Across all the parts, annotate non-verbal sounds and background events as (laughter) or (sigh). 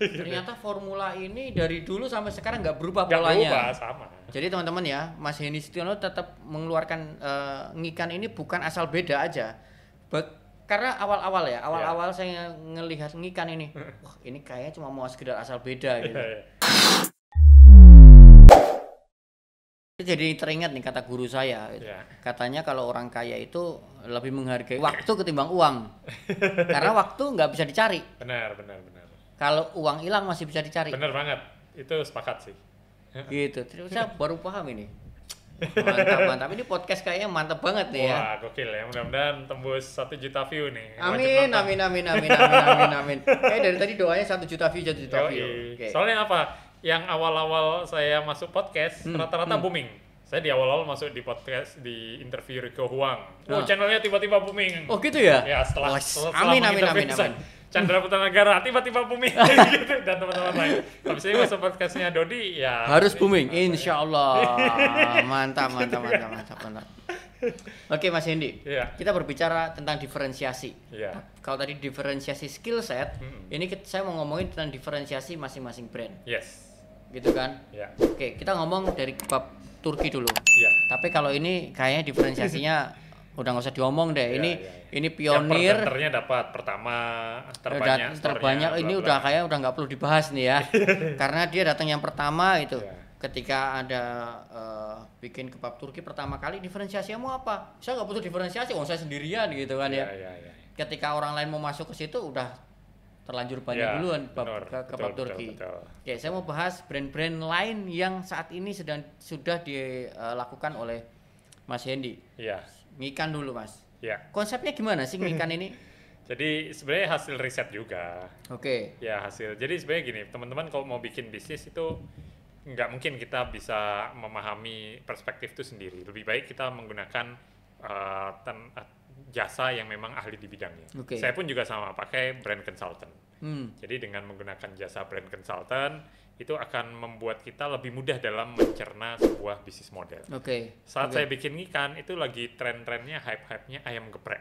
(laughs) Ternyata formula ini dari dulu sampai sekarang nggak berubah gak polanya. berubah, sama. Jadi teman-teman ya, Mas Heni Setiono tetap mengeluarkan uh, ngikan ini bukan asal beda aja. Be karena awal-awal ya, awal-awal yeah. saya ngelihat ngikan ini, (laughs) wah ini kayaknya cuma mau sekedar asal beda (laughs) gitu. Ya, ya. Jadi teringat nih kata guru saya, yeah. katanya kalau orang kaya itu lebih menghargai waktu ketimbang uang, karena waktu nggak bisa dicari. Benar, benar, benar kalau uang hilang masih bisa dicari. Bener banget. Itu sepakat sih. gitu. Terus saya (laughs) baru paham ini. Mantap, mantap. Ini podcast kayaknya mantap banget nih ya. Wah, gokil ya. Mudah-mudahan tembus 1 juta view nih. Amin, amin, amin, amin, amin, amin, amin. (laughs) Kayak dari tadi doanya 1 juta view, 1 juta view. Okay. Soalnya apa? Yang awal-awal saya masuk podcast, hmm, rata-rata hmm, hmm. booming. Saya di awal-awal masuk di podcast di interview Rico Huang. Oh, nah. channelnya tiba-tiba booming. Oh, gitu ya? Ya, setelah, oh, setelah amin, amin, amin, amin, amin. Chandra Putra Negara tiba-tiba booming (laughs) gitu dan teman-teman lain. Tapi saya masuk podcastnya Dodi ya harus booming, insya Allah. mantap, mantap, mantap, mantap, mantap. Oke Mas Hendi, yeah. kita berbicara tentang diferensiasi. Yeah. Kalau tadi diferensiasi skill set, mm -hmm. ini kita, saya mau ngomongin tentang diferensiasi masing-masing brand. Yes. Gitu kan? Yeah. Oke, kita ngomong dari bab Turki dulu. Yeah. Tapi kalau ini kayaknya diferensiasinya (laughs) udah nggak usah diomong deh. Ya, ini ya, ya. ini pionir. Yang dapat pertama terbanyak. Udah, terbanyak ini udah kayak udah nggak perlu dibahas nih ya. (laughs) Karena dia datang yang pertama itu. Ya. Ketika ada uh, bikin kebab Turki pertama kali diferensiasi mau apa? Saya nggak butuh diferensiasi, uang oh, saya sendirian gitu kan ya. ya. ya, ya, Ketika orang lain mau masuk ke situ udah terlanjur banyak ya, duluan kebab ke, kebab betul, Turki. Betul, betul. Oke, saya mau bahas brand-brand lain yang saat ini sedang sudah dilakukan eh, oleh Mas Hendy. Iya. Ngikan dulu Mas. Iya. Konsepnya gimana sih ngikan ini? (laughs) Jadi sebenarnya hasil riset juga. Oke. Okay. Ya hasil. Jadi sebenarnya gini, teman-teman kalau mau bikin bisnis itu nggak mungkin kita bisa memahami perspektif itu sendiri. Lebih baik kita menggunakan uh, ten, uh, jasa yang memang ahli di bidangnya. Okay. Saya pun juga sama pakai brand consultant. Hmm. Jadi dengan menggunakan jasa brand consultant itu akan membuat kita lebih mudah dalam mencerna sebuah bisnis model. Oke. Okay. Saat okay. saya bikin ikan itu lagi tren-trennya hype-hype-nya ayam geprek.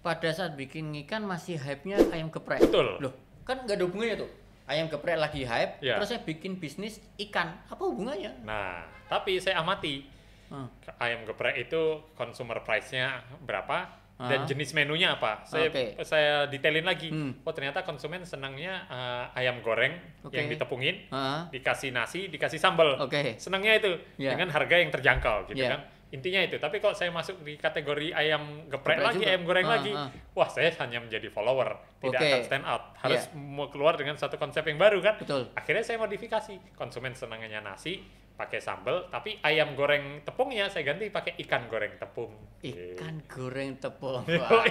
Pada saat bikin ikan masih hype-nya ayam geprek. Betul. Loh, kan nggak ada hubungannya tuh. Ayam geprek lagi hype, yeah. terus saya bikin bisnis ikan. Apa hubungannya? Nah, tapi saya amati. Hmm. Ayam geprek itu consumer price-nya berapa? dan ah. jenis menunya apa. Saya okay. saya detailin lagi. Hmm. Oh ternyata konsumen senangnya uh, ayam goreng okay. yang ditepungin, uh dikasih nasi, dikasih sambal. Okay. Senangnya itu yeah. dengan harga yang terjangkau gitu yeah. kan. Intinya itu. Tapi kalau saya masuk di kategori ayam geprek, geprek lagi, juga. ayam goreng uh lagi, lagi, wah saya hanya menjadi follower, tidak okay. akan stand out. Harus yeah. mau keluar dengan satu konsep yang baru kan. Betul. Akhirnya saya modifikasi. Konsumen senangnya nasi, pakai sambal tapi ayam goreng tepungnya saya ganti pakai ikan goreng tepung ikan goreng tepung Wah.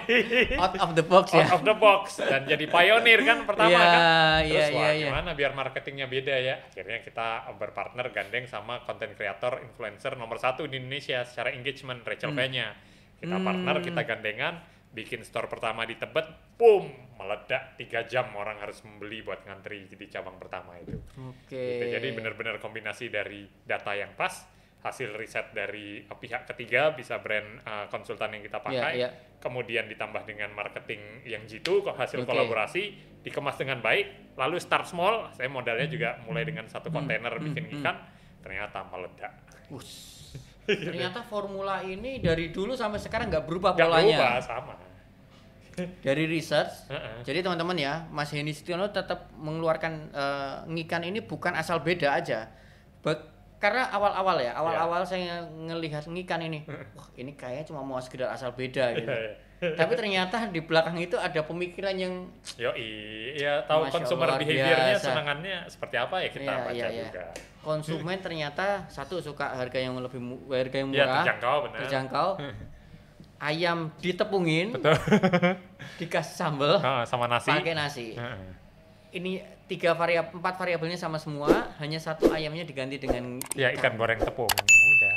out of the box ya out of the box dan jadi pionir kan pertama yeah, kan iya, terus yeah, wah yeah, gimana yeah. biar marketingnya beda ya akhirnya kita berpartner gandeng sama konten kreator influencer nomor satu di Indonesia secara engagement Rachel hmm. Penya kita partner hmm. kita gandengan bikin store pertama di Tebet, boom, meledak tiga jam orang harus membeli buat ngantri di cabang pertama itu. Oke. Okay. Gitu. Jadi benar-benar kombinasi dari data yang pas, hasil riset dari eh, pihak ketiga bisa brand uh, konsultan yang kita iya, pakai, yeah, yeah. kemudian ditambah dengan marketing yang jitu, hasil okay. kolaborasi dikemas dengan baik, lalu start small, saya modalnya juga mulai dengan satu hmm. kontainer hmm, bikin hmm. ikan, ternyata meledak. Ush Ternyata formula ini dari dulu sampai sekarang nggak berubah gak polanya. Berubah sama. dari research. Uh-uh. Jadi teman-teman ya, Mas Heni Setiono tetap mengeluarkan uh, ngikan ini bukan asal beda aja. But, karena awal-awal ya, awal-awal yeah. saya ngelihat ngikan ini, wah ini kayaknya cuma mau sekedar asal beda iya, gitu. Iya. Tapi ternyata di belakang itu ada pemikiran yang Yo, iya, tahu Masya consumer behaviornya, senangannya seperti apa ya kita yeah, baca yeah, yeah. juga konsumen ternyata satu suka harga yang lebih harga yang ya, murah ya, terjangkau benar terjangkau (laughs) ayam ditepungin Betul. (laughs) dikasih sambel, oh, sama nasi pakai nasi ini tiga variabel empat variabelnya sama semua hanya satu ayamnya diganti dengan ya, ikan. ya ikan goreng tepung udah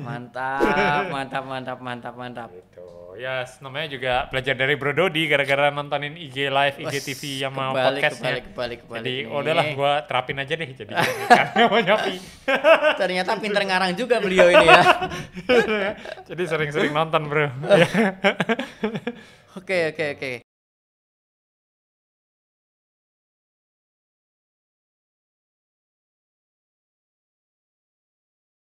mantap (laughs) mantap mantap mantap mantap gitu ya yes, namanya juga belajar dari Bro Dodi gara-gara nontonin IG live IG TV yang mau balik kebalik, kebalik, kebalik jadi nih. udahlah gua terapin aja deh jadi nyapi (laughs) (laughs) ternyata pinter ngarang juga beliau ini ya jadi sering-sering nonton bro oke oke oke